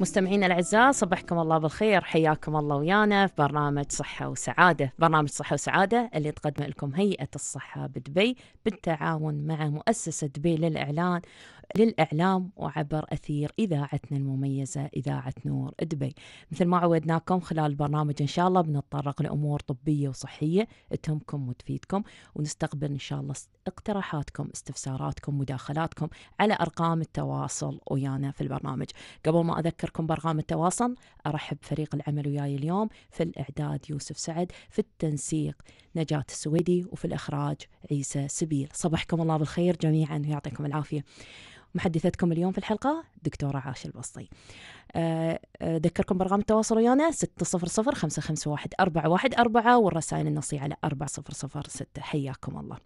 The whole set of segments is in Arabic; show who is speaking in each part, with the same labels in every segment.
Speaker 1: مستمعينا الاعزاء صبحكم الله بالخير حياكم الله ويانا في برنامج صحه وسعاده، برنامج صحه وسعاده اللي تقدمه لكم هيئه الصحه بدبي بالتعاون مع مؤسسه دبي للاعلان للإعلام وعبر أثير إذاعتنا المميزة إذاعة نور دبي مثل ما عودناكم خلال البرنامج إن شاء الله بنتطرق لأمور طبية وصحية تهمكم وتفيدكم ونستقبل إن شاء الله اقتراحاتكم استفساراتكم مداخلاتكم على أرقام التواصل ويانا في البرنامج قبل ما أذكركم بأرقام التواصل أرحب فريق العمل وياي اليوم في الإعداد يوسف سعد في التنسيق نجاة السويدي وفي الإخراج عيسى سبيل صباحكم الله بالخير جميعا ويعطيكم العافية محدثتكم اليوم في الحلقة دكتورة عاش البسطي آه، آه، أذكركم برقم التواصل ويانا 600 551 414 والرسائل النصية على 4006 حياكم الله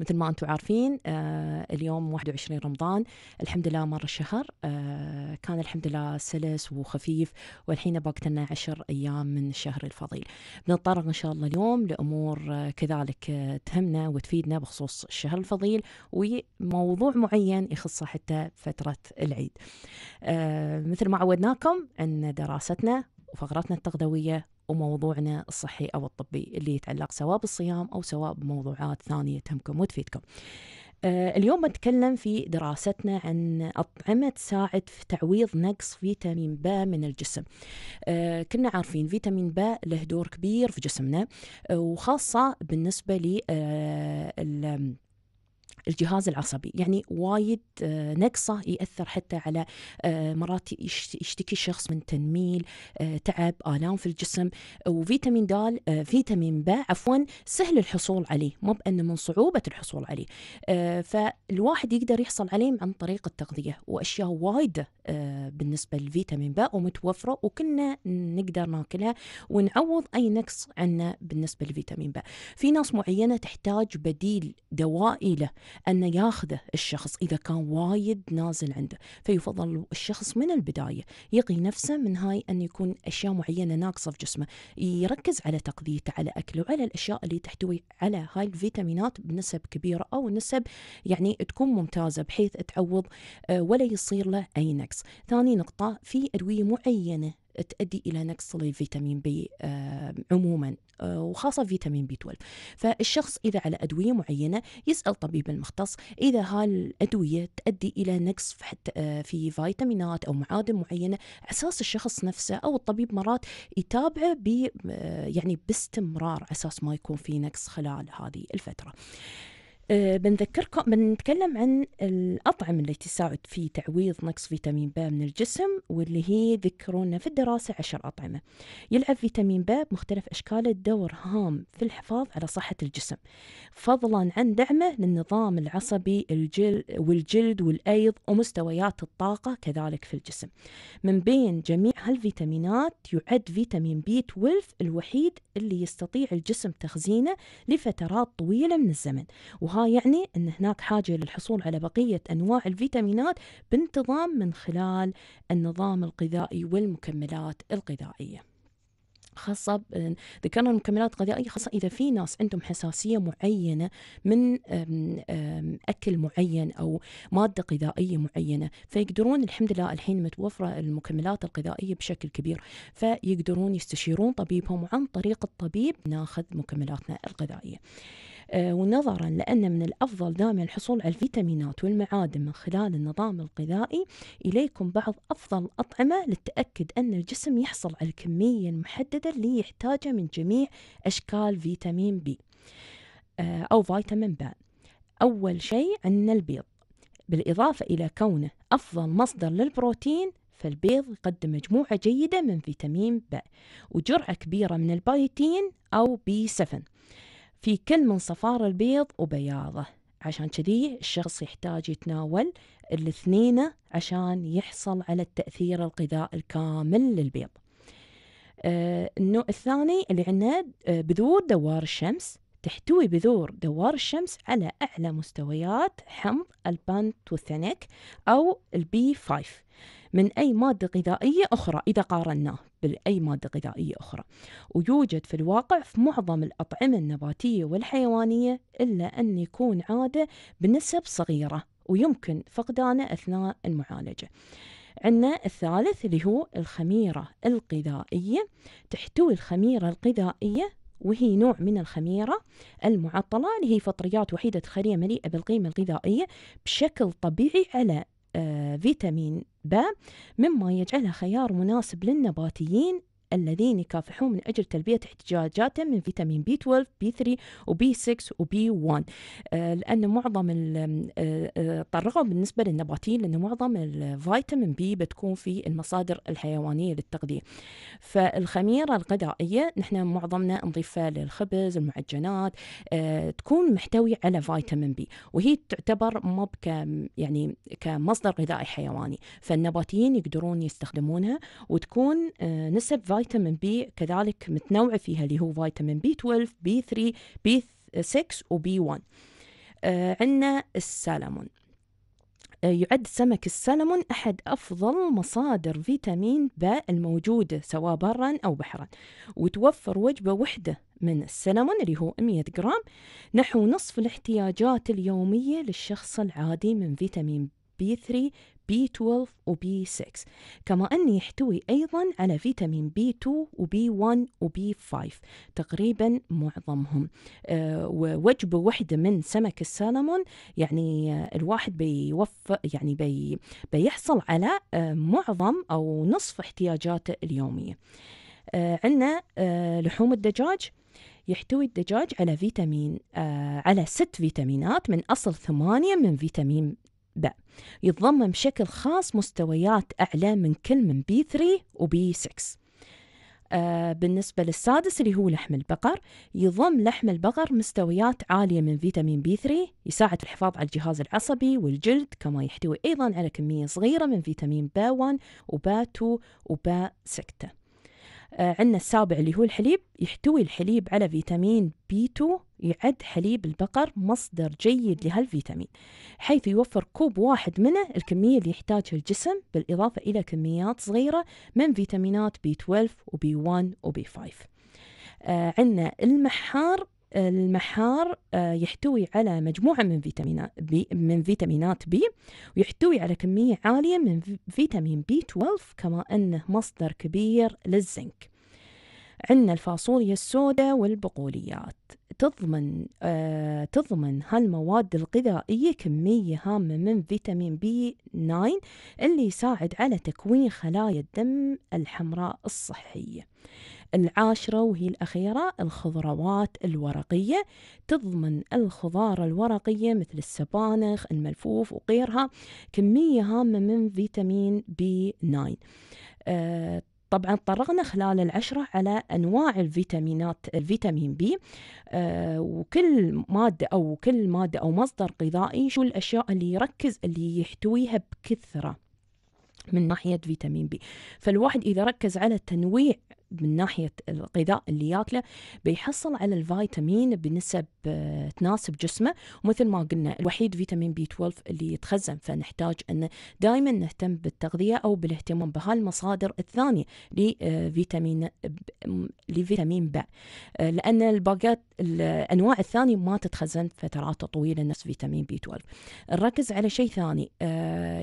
Speaker 1: مثل ما أنتم عارفين آه، اليوم 21 رمضان الحمد لله مر الشهر آه، كان الحمد لله سلس وخفيف والحين لنا عشر أيام من الشهر الفضيل بنتطرق إن شاء الله اليوم لأمور آه، كذلك تهمنا وتفيدنا بخصوص الشهر الفضيل وموضوع معين يخصه حتى فترة العيد مثل ما عودناكم أن دراستنا وفقراتنا التغذوية وموضوعنا الصحي أو الطبي اللي يتعلق سواء بالصيام أو سواء بموضوعات ثانية تهمكم وتفيدكم آه، اليوم بنتكلم في دراستنا عن أطعمة تساعد في تعويض نقص فيتامين باء من الجسم آه، كنا عارفين فيتامين باء له دور كبير في جسمنا آه، وخاصة بالنسبة لل الجهاز العصبي يعني وايد آه، نقصه يأثر حتى على آه، مرات يشتكي الشخص من تنميل آه، تعب آلام في الجسم وفيتامين د فيتامين ب عفوا سهل الحصول عليه مو بأنه من صعوبة الحصول عليه فالواحد يقدر يحصل عليه عن طريق التغذية وأشياء وايدة بالنسبة للفيتامين ب ومتوفرة وكنا نقدر ناكلها ونعوض أي نقص عنا بالنسبة للفيتامين ب في ناس معينة تحتاج بديل دوائي له أنه ياخذه الشخص إذا كان وايد نازل عنده فيفضل الشخص من البداية يقي نفسه من هاي أن يكون أشياء معينة ناقصة في جسمه يركز على تغذيته على أكله وعلى الأشياء اللي تحتوي على هاي الفيتامينات بنسب كبيرة أو نسب يعني تكون ممتازة بحيث تعوض آه، ولا يصير له أي نقص ثاني نقطة في أدوية معينة تؤدي إلى نقص للفيتامين بي عموما آه، وخاصة فيتامين بي 12 فالشخص إذا على أدوية معينة يسأل طبيب المختص إذا هالأدوية تؤدي إلى نقص آه، في فيتامينات أو معادن معينة أساس الشخص نفسه أو الطبيب مرات يتابعه آه، يعني باستمرار أساس ما يكون في نقص خلال هذه الفترة. آه، بنذكركم بنتكلم عن الأطعمة اللي تساعد في تعويض نقص فيتامين ب من الجسم واللي هي ذكرونا في الدراسة عشر أطعمة يلعب فيتامين ب بمختلف أشكاله دور هام في الحفاظ على صحة الجسم فضلا عن دعمه للنظام العصبي الجلد والجلد والأيض ومستويات الطاقة كذلك في الجسم من بين جميع هالفيتامينات يعد فيتامين بي 12 الوحيد اللي يستطيع الجسم تخزينه لفترات طويلة من الزمن وهذا وها يعني أن هناك حاجة للحصول على بقية أنواع الفيتامينات بانتظام من خلال النظام الغذائي والمكملات الغذائية خاصة ذكرنا المكملات الغذائية خاصة إذا في ناس عندهم حساسية معينة من أكل معين أو مادة غذائية معينة فيقدرون الحمد لله الحين متوفرة المكملات الغذائية بشكل كبير فيقدرون يستشيرون طبيبهم وعن طريق الطبيب ناخذ مكملاتنا الغذائية. آه، ونظرا لأن من الأفضل دائما الحصول على الفيتامينات والمعادن من خلال النظام الغذائي إليكم بعض أفضل الأطعمة للتأكد أن الجسم يحصل على الكمية المحددة اللي يحتاجها من جميع أشكال فيتامين بي آه، أو فيتامين ب أول شيء عندنا البيض بالإضافة إلى كونه أفضل مصدر للبروتين فالبيض يقدم مجموعة جيدة من فيتامين ب وجرعة كبيرة من البايتين أو بي 7 في كل من صفار البيض وبياضه عشان كذي الشخص يحتاج يتناول الاثنين عشان يحصل على التأثير الغذائي الكامل للبيض آه، النوع الثاني اللي عندنا آه، بذور دوار الشمس تحتوي بذور دوار الشمس على أعلى مستويات حمض البانتوثينيك أو البي 5 من أي مادة غذائية أخرى إذا قارناه بأي مادة غذائية أخرى ويوجد في الواقع في معظم الأطعمة النباتية والحيوانية إلا أن يكون عادة بنسب صغيرة ويمكن فقدانه أثناء المعالجة عندنا الثالث اللي هو الخميرة الغذائية تحتوي الخميرة الغذائية وهي نوع من الخميرة المعطلة اللي هي فطريات وحيدة خلية مليئة بالقيمة الغذائية بشكل طبيعي على آه، فيتامين ب مما يجعلها خيار مناسب للنباتيين الذين يكافحون من أجل تلبية احتياجاتهم من فيتامين بي 12 بي 3 وبي 6 وبي 1 آه، لأن معظم الرغم آه، آه، بالنسبة للنباتيين لأن معظم الفيتامين بي بتكون في المصادر الحيوانية للتغذية فالخميرة الغذائية نحن معظمنا نضيفها للخبز المعجنات تكون محتوي على فيتامين بي وهي تعتبر مب يعني كمصدر غذائي حيواني فالنباتيين يقدرون يستخدمونها وتكون نسب فيتامين بي كذلك متنوعة فيها اللي هو فيتامين بي 12 بي 3 بي 6 وبي 1 عندنا السالمون آه، يعد سمك السلمون أحد أفضل مصادر فيتامين ب الموجودة سواء برا أو بحرا وتوفر وجبة وحدة من السلمون اللي هو 100 جرام نحو نصف الاحتياجات اليومية للشخص العادي من فيتامين بي 3 B12 وبي 6 كما أن يحتوي أيضا على فيتامين B2 وبي 1 وبي 5 تقريبا معظمهم آه، ووجبة واحدة من سمك السالمون يعني آه، الواحد بيوفر يعني بي بيحصل على آه، معظم أو نصف احتياجاته اليومية عندنا لحوم الدجاج يحتوي الدجاج على فيتامين آه على ست فيتامينات من أصل ثمانية من فيتامين المنبأ يتضمن بشكل خاص مستويات أعلى من كل من بي 3 و وبي 6 آه بالنسبة للسادس اللي هو لحم البقر يضم لحم البقر مستويات عالية من فيتامين بي 3 يساعد في الحفاظ على الجهاز العصبي والجلد كما يحتوي أيضا على كمية صغيرة من فيتامين با 1 وبا 2 وبا 6 آه، عندنا السابع اللي هو الحليب يحتوي الحليب على فيتامين بي 2 يعد حليب البقر مصدر جيد لهالفيتامين حيث يوفر كوب واحد منه الكمية اللي يحتاجها الجسم بالإضافة إلى كميات صغيرة من فيتامينات بي 12 وبي 1 وبي 5 آه عندنا المحار المحار آه، يحتوي على مجموعة من فيتامينات بي من فيتامينات بي ويحتوي على كمية عالية من فيتامين بي 12 كما أنه مصدر كبير للزنك عندنا الفاصوليا السوداء والبقوليات تضمن آه تضمن هالمواد الغذائية كمية هامة من فيتامين بي 9 اللي يساعد على تكوين خلايا الدم الحمراء الصحية. العاشرة وهي الأخيرة الخضروات الورقية تضمن الخضار الورقية مثل السبانخ الملفوف وغيرها كمية هامة من فيتامين بي 9 آه، طبعا طرقنا خلال العشرة على أنواع الفيتامينات الفيتامين بي آه وكل مادة أو كل مادة أو مصدر غذائي شو الأشياء اللي يركز اللي يحتويها بكثرة من ناحية فيتامين بي فالواحد إذا ركز على تنويع من ناحية الغذاء اللي ياكله بيحصل على الفيتامين بنسب آه، تناسب جسمه ومثل ما قلنا الوحيد فيتامين بي 12 اللي يتخزن فنحتاج أن دائما نهتم بالتغذية أو بالاهتمام بهالمصادر الثانية لفيتامين آه، لفيتامين ب آه، لأن الباقات الأنواع الثانية ما تتخزن فترات طويلة نفس فيتامين بي 12 نركز على شيء ثاني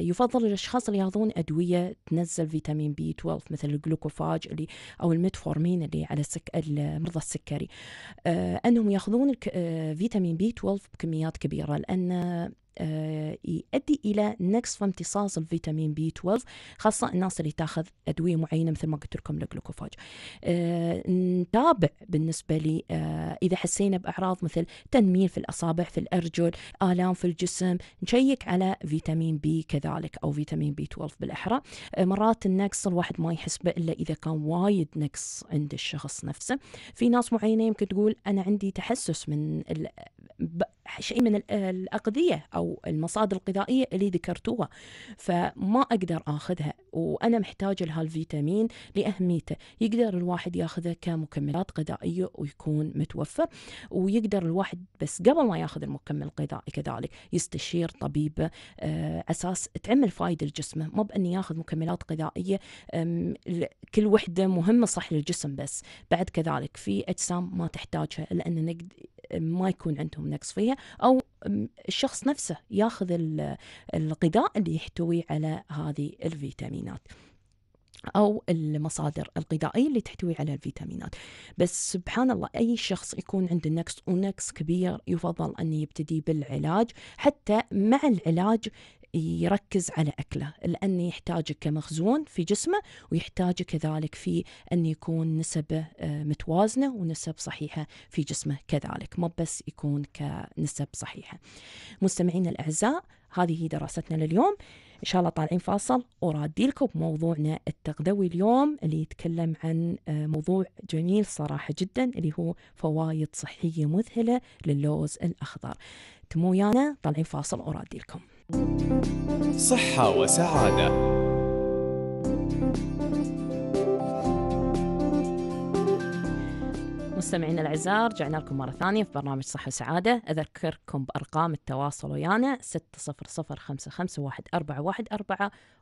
Speaker 1: يفضل الأشخاص اللي ياخذون أدوية تنزل فيتامين بي 12 مثل الجلوكوفاج اللي أو والميتفورمين اللي على السك... مرضى السكري آه، أنهم يأخذون آه، فيتامين بي 12 بكميات كبيرة لأن آه، يؤدي الى نقص في امتصاص الفيتامين بي 12 خاصه الناس اللي تاخذ ادويه معينه مثل ما قلت لكم الجلوكوفاج آه، نتابع بالنسبه لي آه، اذا حسينا باعراض مثل تنميل في الاصابع في الارجل الام في الجسم نشيك على فيتامين بي كذلك او فيتامين بي 12 بالاحرى مرات النقص الواحد ما يحس به الا اذا كان وايد نقص عند الشخص نفسه في ناس معينه يمكن تقول انا عندي تحسس من شيء من الأغذية أو المصادر الغذائية اللي ذكرتوها فما أقدر أخذها وأنا محتاج لهالفيتامين لأهميته يقدر الواحد ياخذه كمكملات غذائية ويكون متوفر ويقدر الواحد بس قبل ما ياخذ المكمل الغذائي كذلك يستشير طبيبه آه، أساس تعمل فايدة لجسمه مو بأن ياخذ مكملات غذائية كل وحدة مهمة صح للجسم بس بعد كذلك في أجسام ما تحتاجها لأن ما يكون عندهم نقص فيها أو الشخص نفسه ياخذ الغذاء اللي يحتوي على هذه الفيتامينات او المصادر الغذائيه اللي تحتوي على الفيتامينات بس سبحان الله اي شخص يكون عنده نقص ونقص كبير يفضل ان يبتدي بالعلاج حتى مع العلاج يركز على أكله لأنه يحتاج كمخزون في جسمه ويحتاج كذلك في أن يكون نسبة آه، متوازنة ونسب صحيحة في جسمه كذلك ما بس يكون كنسب صحيحة مستمعين الأعزاء هذه هي دراستنا لليوم إن شاء الله طالعين فاصل ورادي لكم بموضوعنا التغذوي اليوم اللي يتكلم عن آه، موضوع جميل صراحة جدا اللي هو فوائد صحية مذهلة للوز الأخضر تمويانا طالعين فاصل ورادي لكم
Speaker 2: صحة وسعادة
Speaker 1: مستمعينا الاعزاء رجعنا لكم مره ثانيه في برنامج صحه وسعاده اذكركم بارقام التواصل ويانا 6005514114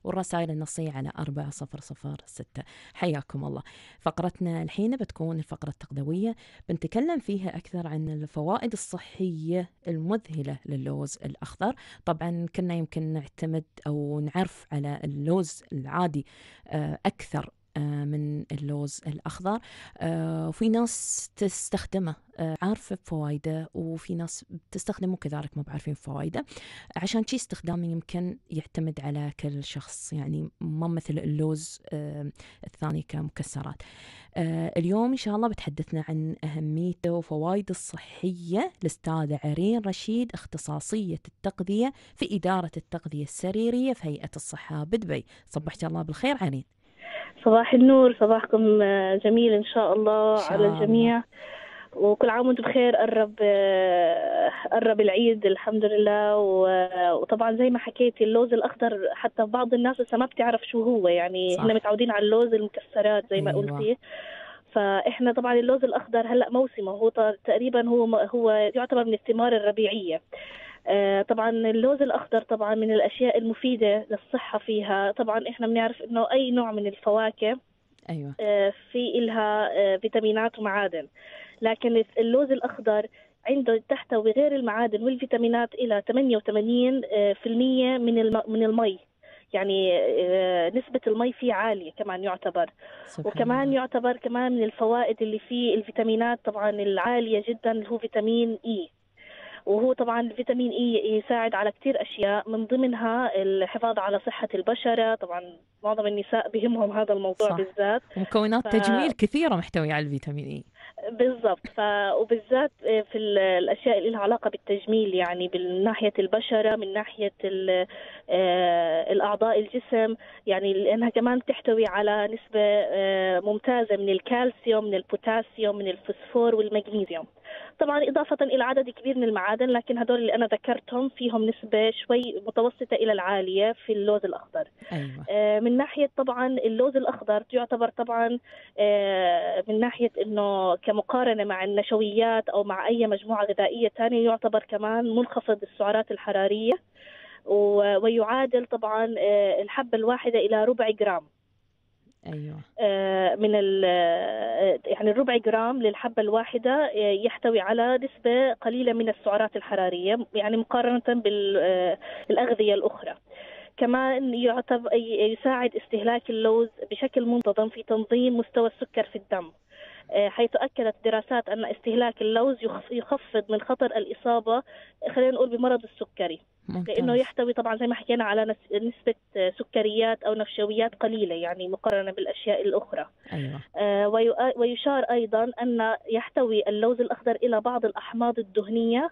Speaker 1: والرسائل النصيه على 4006 حياكم الله فقرتنا الحين بتكون الفقره التغذويه بنتكلم فيها اكثر عن الفوائد الصحيه المذهله للوز الاخضر طبعا كنا يمكن نعتمد او نعرف على اللوز العادي آه، اكثر آه، من اللوز الأخضر آه، وفي ناس تستخدمه آه، عارفة بفوائده وفي ناس تستخدمه كذلك ما بعرفين فوائده عشان شي استخدامه يمكن يعتمد على كل شخص يعني ما مثل اللوز الثاني كمكسرات اليوم إن شاء الله بتحدثنا عن أهميته وفوائده الصحية الأستاذة عرين رشيد اختصاصية التغذية في إدارة التغذية السريرية في هيئة الصحة بدبي صبحت الله بالخير عرين
Speaker 3: صباح النور صباحكم آه، جميل إن شاء الله شاء على الجميع وكل عام وانتم بخير قرب آه، قرب العيد الحمد لله آه، وطبعا زي ما حكيت اللوز الاخضر حتى بعض الناس لسه ما بتعرف شو هو يعني احنا متعودين على اللوز المكسرات زي ما أيوة. قلتي فاحنا طبعا اللوز الاخضر هلا موسمه هو تقريبا هو هو يعتبر من الثمار الربيعيه آه، طبعا اللوز الاخضر طبعا من الاشياء المفيده للصحه فيها طبعا احنا بنعرف انه اي نوع من الفواكه ايوه آه، في إلها آه، فيتامينات ومعادن لكن اللوز الاخضر عنده تحتوي غير المعادن والفيتامينات الى 88% من من المي يعني نسبة المي فيه عالية كمان يعتبر وكمان الله. يعتبر كمان من الفوائد اللي فيه الفيتامينات طبعا العالية جدا اللي هو فيتامين إي e. وهو طبعا الفيتامين اي يساعد على كثير اشياء من ضمنها الحفاظ على صحه البشره طبعا معظم النساء بهمهم هذا الموضوع صح. بالذات مكونات ف... تجميل
Speaker 1: كثيره محتويه على الفيتامين اي
Speaker 3: بالضبط ف... وبالذات في الاشياء اللي لها علاقه بالتجميل يعني من ناحيه البشره من ناحيه ال... آه الاعضاء الجسم يعني لانها كمان تحتوي على نسبه آه ممتازه من الكالسيوم من البوتاسيوم من الفوسفور والمغنيسيوم طبعا إضافة إلى عدد كبير من المعادن لكن هدول اللي أنا ذكرتهم فيهم نسبة شوي متوسطة إلى العالية في اللوز الأخضر أيوة. آه، من ناحية طبعا اللوز الأخضر يعتبر طبعا آه، من ناحية أنه كمقارنة مع النشويات أو مع أي مجموعة غذائية ثانية يعتبر كمان منخفض السعرات الحرارية ويعادل طبعا آه، الحبة الواحدة إلى ربع جرام ايوه آه، من ال آه، يعني الربع جرام للحبه الواحده آه، يحتوي على نسبه قليله من السعرات الحراريه يعني مقارنه بالاغذيه الاخرى كمان يعتبر يساعد استهلاك اللوز بشكل منتظم في تنظيم مستوى السكر في الدم آه، حيث أكدت دراسات أن استهلاك اللوز يخفض من خطر الإصابة خلينا نقول بمرض السكري ممتاز. لأنه يحتوي طبعا زي ما حكينا على نسبة سكريات أو نفشويات قليلة يعني مقارنة بالأشياء الأخرى أيوة. آه، آه، ويشار أيضا أن يحتوي اللوز الأخضر إلى بعض الأحماض الدهنية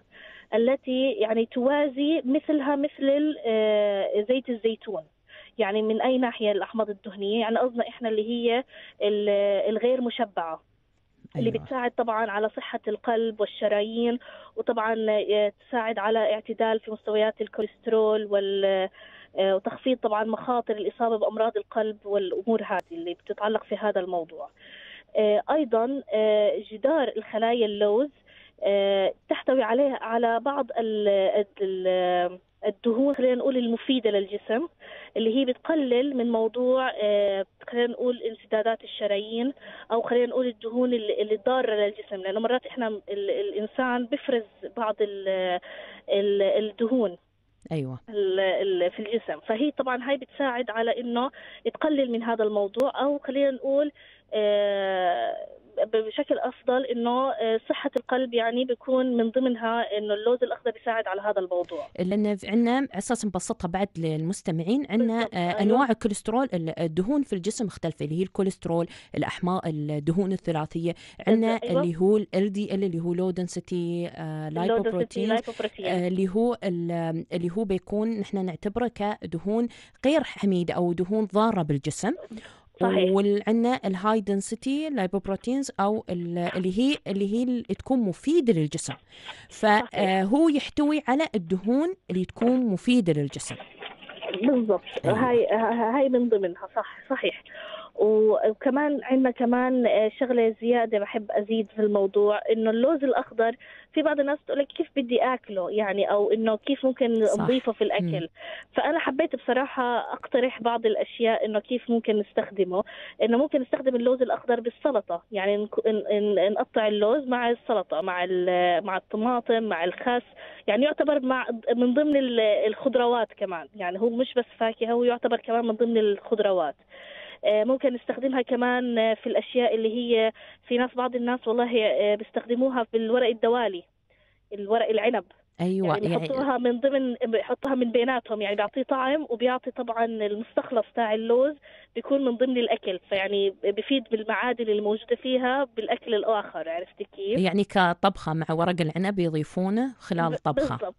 Speaker 3: التي يعني توازي مثلها مثل زيت الزيتون يعني من اي ناحيه الاحماض الدهنيه يعني قصدنا احنا اللي هي الغير مشبعه اللي أيوة. بتساعد طبعا على صحة القلب والشرايين وطبعا آه، تساعد على اعتدال في مستويات الكوليسترول وال آه، وتخفيض طبعا مخاطر الإصابة بأمراض القلب والأمور هذه اللي بتتعلق في هذا الموضوع آه، أيضا جدار الخلايا اللوز تحتوي عليه على بعض ال الدهون خلينا نقول المفيده للجسم اللي هي بتقلل من موضوع آه، خلينا نقول انسدادات الشرايين او خلينا نقول الدهون اللي ضاره للجسم لانه مرات احنا الانسان بفرز بعض الدهون ايوه في الجسم فهي طبعا هاي بتساعد على انه تقلل من هذا الموضوع او خلينا نقول آه، بشكل افضل انه آه، صحه القلب يعني بيكون من ضمنها انه اللوز الاخضر بيساعد على هذا الموضوع
Speaker 1: لان عندنا اساس نبسطها بعد للمستمعين عندنا آه، أيوة. انواع الكوليسترول الدهون في الجسم مختلفه اللي هي الكوليسترول الاحماء الدهون الثلاثيه عندنا أيوة. اللي هو ال دي ال اللي هو لو دنسيتي لايبوبروتين اللي هو اللي هو بيكون نحن نعتبره كدهون غير حميده او دهون ضاره بالجسم وعندنا الهاي دنسيتي لايبوبروتينز او اللي هي اللي هي اللي تكون مفيده للجسم فهو آه، يحتوي على الدهون اللي تكون مفيده للجسم
Speaker 3: بالضبط أيوة. هاي هاي من ضمنها صح صحيح وكمان عندنا كمان آه، شغله زياده بحب ازيد في الموضوع انه اللوز الاخضر في بعض الناس تقول لك كيف بدي اكله يعني او انه كيف ممكن نضيفه في الاكل م. فانا حبيت بصراحه اقترح بعض الاشياء انه كيف ممكن نستخدمه انه ممكن نستخدم اللوز الاخضر بالسلطه يعني نقطع اللوز مع السلطه مع مع الطماطم مع الخس يعني يعتبر مع من ضمن الخضروات كمان يعني هو مش بس فاكهه هو يعتبر كمان من ضمن الخضروات آه، ممكن نستخدمها كمان آه، في الأشياء اللي هي في ناس بعض الناس والله آه، بيستخدموها في الورق الدوالي الورق العنب
Speaker 1: ايوه يعني, يعني بيحطوها يعني...
Speaker 3: من ضمن بيحطوها من بيناتهم يعني بيعطيه طعم وبيعطي طبعا المستخلص تاع اللوز بيكون من ضمن الاكل فيعني بفيد بالمعادن الموجوده فيها بالاكل الاخر عرفتي كيف؟ يعني
Speaker 1: كطبخه مع ورق العنب يضيفونه خلال طبخه بالضبط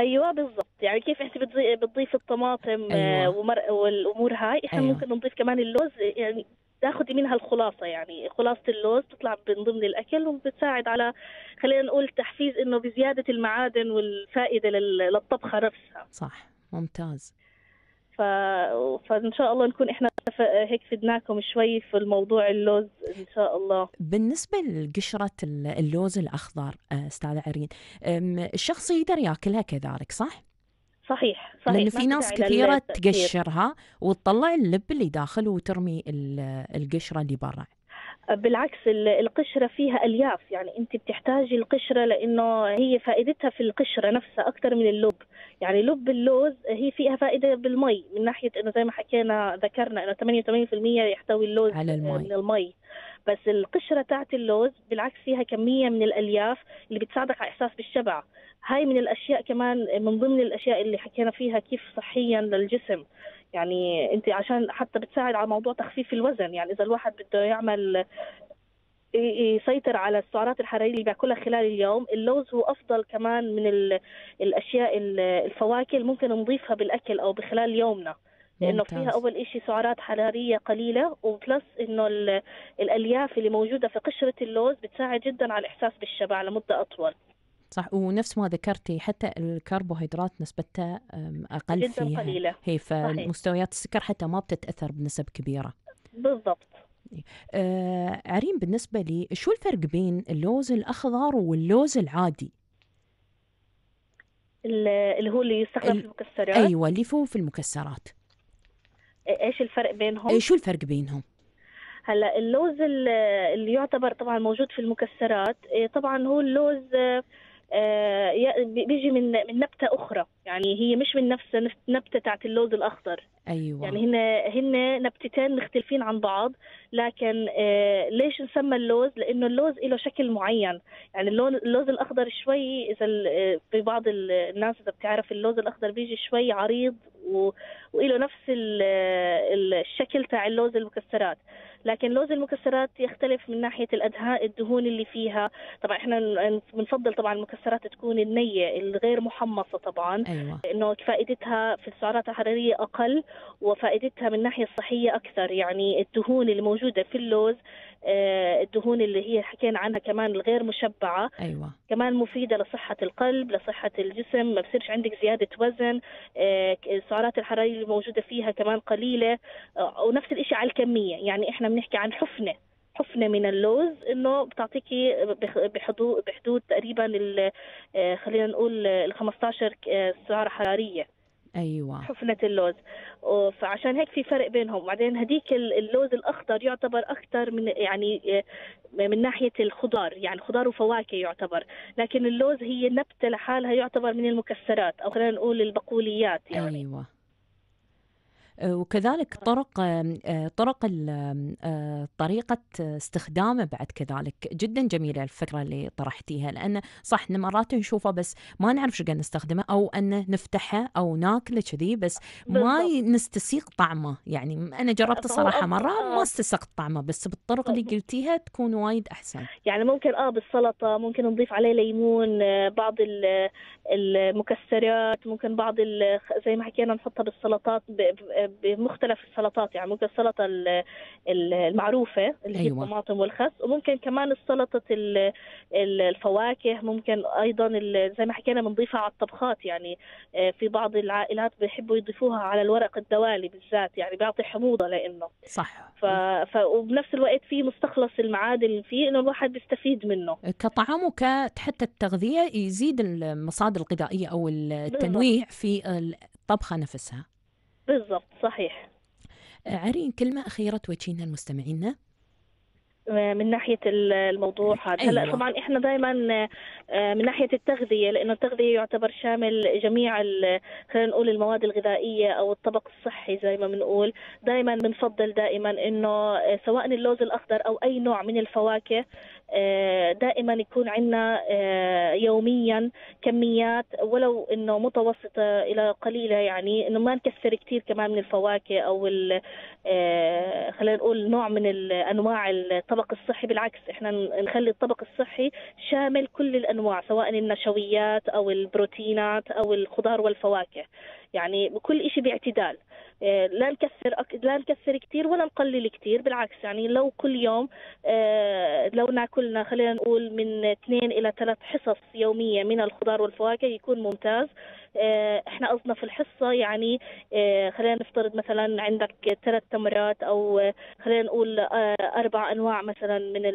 Speaker 3: ايوه بالضبط يعني كيف انت بتضي... بتضيف الطماطم آه، أيوة. ومر... والامور هاي احنا أيوة. ممكن نضيف كمان اللوز يعني تاخدي منها الخلاصه يعني خلاصه اللوز تطلع من ضمن الاكل وبتساعد على خلينا نقول تحفيز انه بزياده المعادن والفائده لل... للطبخه نفسها صح
Speaker 1: ممتاز
Speaker 3: فان شاء الله نكون احنا هيك فدناكم شوي في الموضوع اللوز ان شاء الله
Speaker 1: بالنسبه لقشره اللوز الاخضر آه، استاذه عرين الشخص يقدر ياكلها كذلك صح
Speaker 3: صحيح صحيح لانه في ناس كثيره تقشرها
Speaker 1: وتطلع اللب اللي داخل وترمي القشره اللي برا
Speaker 3: بالعكس القشره فيها الياف يعني انت بتحتاجي القشره لانه هي فائدتها في القشره نفسها اكثر من اللب يعني لب اللوز هي فيها فائده بالمي من ناحيه انه زي ما حكينا ذكرنا انه 88% يحتوي اللوز على المي. من المي بس القشره تاعت اللوز بالعكس فيها كميه من الالياف اللي بتساعدك على احساس بالشبع هاي من الاشياء كمان من ضمن الاشياء اللي حكينا فيها كيف صحيا للجسم يعني انت عشان حتى بتساعد على موضوع تخفيف الوزن يعني اذا الواحد بده يعمل يسيطر على السعرات الحراريه اللي بياكلها خلال اليوم، اللوز هو افضل كمان من الاشياء الفواكه اللي ممكن نضيفها بالاكل او بخلال يومنا. لانه فيها اول شيء سعرات حراريه قليله وبلس انه الالياف اللي موجوده في قشره اللوز بتساعد جدا على الاحساس بالشبع لمده اطول
Speaker 1: صح ونفس ما ذكرتي حتى الكربوهيدرات نسبتها اقل جدا فيها قليله هي فمستويات السكر حتى ما بتتاثر بنسب كبيره بالضبط آه عريم بالنسبة لي شو الفرق بين اللوز الأخضر واللوز العادي؟
Speaker 3: اللي هو اللي يستخدم في المكسرات أيوة
Speaker 1: اللي هو في المكسرات
Speaker 3: ايش الفرق بينهم؟ شو
Speaker 1: الفرق بينهم؟
Speaker 3: هلا اللوز اللي يعتبر طبعا موجود في المكسرات إيه، طبعا هو اللوز آه، بيجي من من نبته اخرى يعني هي مش من نفس نبته تاعت اللوز الاخضر ايوه يعني هن هن نبتتين مختلفين عن بعض لكن آه، ليش نسمى اللوز لانه اللوز له شكل معين يعني اللوز الاخضر شوي اذا آه، في بعض الناس اذا بتعرف اللوز الاخضر بيجي شوي عريض وله نفس الشكل تاع اللوز المكسرات لكن لوز المكسرات يختلف من ناحيه الأدهاء الدهون اللي فيها طبعا احنا بنفضل طبعا المكسرات تكون النيه الغير محمصه طبعا أيوة. انه فائدتها في السعرات الحراريه اقل وفائدتها من الناحيه الصحيه اكثر يعني الدهون اللي موجوده في اللوز آه، الدهون اللي هي حكينا عنها كمان الغير مشبعه ايوه كمان مفيده لصحه القلب لصحه الجسم ما بصيرش عندك زياده وزن السعرات آه، الحراريه اللي موجوده فيها كمان قليله آه، ونفس الشيء على الكميه يعني احنا بنحكي عن حفنه حفنه من اللوز انه بتعطيكي بحدود بحدود تقريبا خلينا نقول ال 15 سعره حراريه ايوه حفنه اللوز فعشان هيك في فرق بينهم وبعدين هديك اللوز الاخضر يعتبر اكثر من يعني آه، من ناحيه الخضار يعني خضار وفواكه يعتبر لكن اللوز هي نبته لحالها يعتبر من المكسرات او خلينا نقول البقوليات يعني ايوه
Speaker 1: وكذلك طرق آه، طرق آه، طريقة استخدامه بعد كذلك جدا جميلة الفكرة اللي طرحتيها لأن صح مرات نشوفه بس ما نعرف شو قاعد نستخدمه أو أنه نفتحه أو ناكله كذي بس ما نستسيق طعمه يعني أنا جربته صراحة آه. مرة ما استسقت طعمه بس
Speaker 3: بالطرق اللي قلتيها تكون وايد أحسن يعني ممكن آه بالسلطة ممكن نضيف عليه ليمون بعض المكسرات ممكن بعض زي ما حكينا نحطها بالسلطات بمختلف السلطات يعني ممكن السلطه المعروفه اللي هي أيوة. الطماطم والخس وممكن كمان سلطه الفواكه ممكن ايضا زي ما حكينا بنضيفها على الطبخات يعني آه، في بعض العائلات بيحبوا يضيفوها على الورق الدوالي بالذات يعني بيعطي حموضه لانه صح ف... ف... وبنفس الوقت في مستخلص المعادن فيه انه الواحد بيستفيد منه كطعام وك حتى التغذيه يزيد المصادر
Speaker 1: الغذائيه او التنويع في الطبخه نفسها
Speaker 3: بالضبط صحيح
Speaker 1: آه، عرين كلمة أخيرة توجهينا لمستمعينا
Speaker 3: آه، من ناحيه الموضوع هذا أيوة. هلا طبعا احنا دائما آه، من ناحيه التغذيه لانه التغذيه يعتبر شامل جميع خلينا نقول المواد الغذائيه او الطبق الصحي زي ما بنقول دائما بنفضل دائما انه سواء اللوز الاخضر او اي نوع من الفواكه آه، دائما يكون عندنا آه، يوميا كميات ولو انه متوسطه الى قليله يعني انه ما نكثر كثير كمان من الفواكه او آه، خلينا نقول نوع من انواع الطبق الصحي بالعكس احنا نخلي الطبق الصحي شامل كل الانواع سواء النشويات او البروتينات او الخضار والفواكه يعني بكل شيء باعتدال آه، لا نكثر لا نكثر كثير ولا نقلل كثير بالعكس يعني لو كل يوم آه، لو ناكلنا خلينا نقول من اثنين الى ثلاث حصص يوميه من الخضار والفواكه يكون ممتاز آه، احنا قصدنا في الحصه يعني خلينا نفترض مثلا عندك ثلاث تمرات او خلينا نقول اربع انواع مثلا من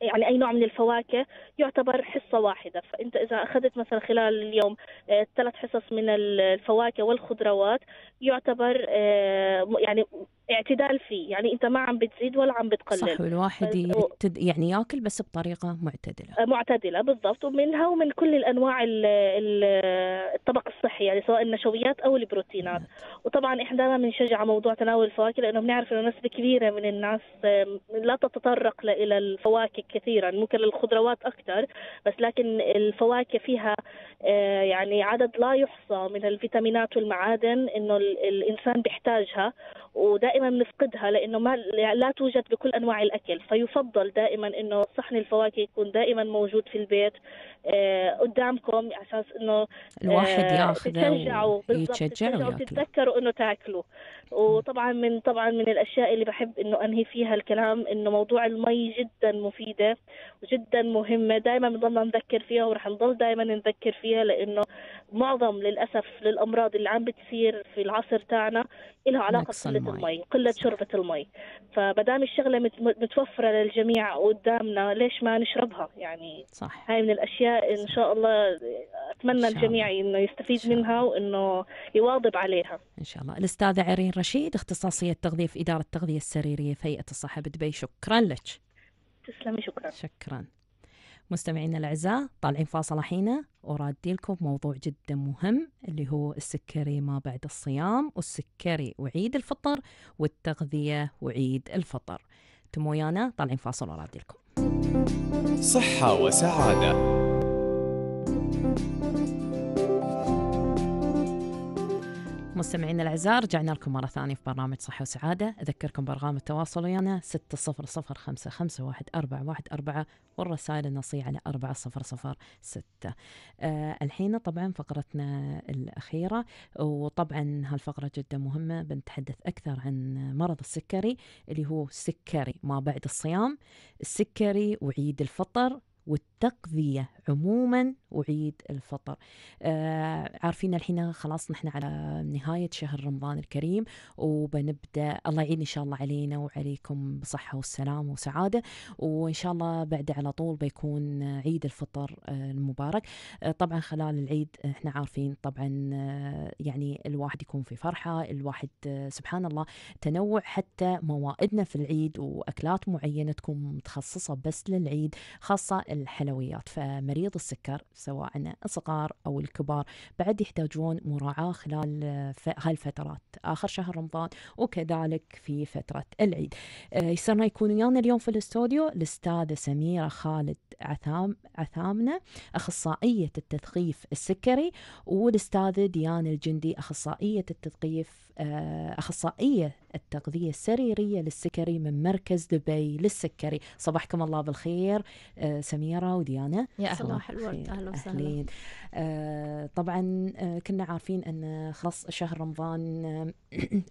Speaker 3: يعني اي نوع من الفواكه يعتبر حصه واحده فانت اذا اخذت مثلا خلال اليوم آه، ثلاث حصص من الفواكه والخضروات يعتبر آه، يعني اعتدال فيه يعني انت ما عم بتزيد ولا عم بتقلل صح
Speaker 1: والواحد يتد... يعني ياكل بس بطريقه معتدله
Speaker 3: آه، معتدله بالضبط ومنها ومن كل الانواع الطبق الصحي يعني سواء النشويات او البروتينات نعم. وطبعا احنا دائما بنشجع موضوع تناول الفواكه لانه بنعرف انه نسبه كبيره من الناس لا تتطرق الى الفواكه كثيرا ممكن الخضروات اكثر بس لكن الفواكه فيها آه، يعني عدد لا يحصى من الفيتامينات والمعادن انه الانسان بيحتاجها ودائما بنفقدها لانه ما لا توجد بكل انواع الاكل فيفضل دائما انه صحن الفواكه يكون دائما موجود في البيت آه، قدامكم على اساس انه الواحد آه، ياخذه ويتشجعوا تتذكروا انه تاكلوا وطبعا من طبعا من الاشياء اللي بحب انه انهي فيها الكلام انه موضوع المي جدا مفيده وجدا مهمه دائما بنضلنا نذكر فيها ورح نضل دائما نذكر فيها لانه معظم للاسف للامراض اللي عم بتصير في العصر تاعنا لها علاقه بقله المي قله شربه المي فمدام الشغله متوفره للجميع قدامنا ليش ما نشربها يعني صح. هاي من الاشياء ان شاء الله اتمنى شاء الله. الجميع انه يستفيد إن منها وانه يواظب عليها
Speaker 1: ان شاء الله الاستاذه عرين رشيد اختصاصيه تغذيه في اداره التغذيه السريريه في هيئه الصحه بدبي شكرا لك تسلمي شكرا شكرا مستمعينا الأعزاء طالعين فاصل الحين ورادي لكم موضوع جدا مهم اللي هو السكري ما بعد الصيام والسكري وعيد الفطر والتغذية وعيد الفطر انتم ويانا طالعين فاصل ورادي لكم صحة وسعادة مستمعينا الاعزاء رجعنا لكم مره ثانيه في برنامج صحه وسعاده اذكركم بارقام التواصل ويانا 6005514414 والرسائل النصيه على 4006 آه الحين طبعا فقرتنا الاخيره وطبعا هالفقره جدا مهمه بنتحدث اكثر عن مرض السكري اللي هو سكري ما بعد الصيام السكري وعيد الفطر التغذية عموما وعيد الفطر آه عارفين الحين خلاص نحن على نهاية شهر رمضان الكريم وبنبدأ الله يعين إن شاء الله علينا وعليكم بصحة والسلام وسعادة وإن شاء الله بعد على طول بيكون عيد الفطر آه، المبارك آه طبعا خلال العيد احنا عارفين طبعا آه، يعني الواحد يكون في فرحة الواحد آه، سبحان الله تنوع حتى موائدنا في العيد وأكلات معينة تكون متخصصة بس للعيد خاصة الحلويات الحلويات فمريض السكر سواء الصغار أو الكبار بعد يحتاجون مراعاة خلال آه، هالفترات آخر شهر رمضان وكذلك في فترة العيد آه، يسرنا يكون ويانا اليوم في الاستوديو الأستاذة سميرة خالد عثام عثامنة أخصائية التثقيف السكري والأستاذة ديان الجندي أخصائية التثقيف آه، أخصائية التغذية السريرية للسكري من مركز دبي للسكري صباحكم الله بالخير آه، سميرة وديانا يا أهلا الورد أهلا وسهلا طبعا كنا عارفين أن خلاص شهر رمضان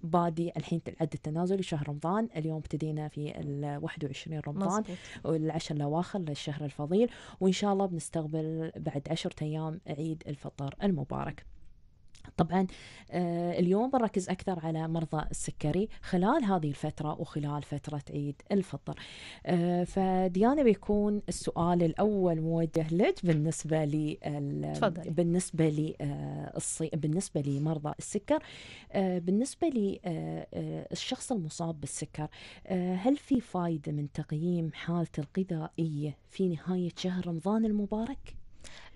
Speaker 1: بادي الحين العد التنازل شهر رمضان اليوم ابتدينا في ال 21 رمضان والعشر الاواخر للشهر الفضيل وان شاء الله بنستقبل بعد عشرة ايام عيد الفطر المبارك طبعا آه، اليوم بنركز اكثر على مرضى السكري خلال هذه الفتره وخلال فتره عيد الفطر آه، فديانا بيكون السؤال الاول موجه لك بالنسبه لي بالنسبه لي بالنسبه لمرضى السكر بالنسبه لي آه، الشخص المصاب بالسكر هل في فائده من تقييم حالته الغذائيه في نهايه شهر رمضان المبارك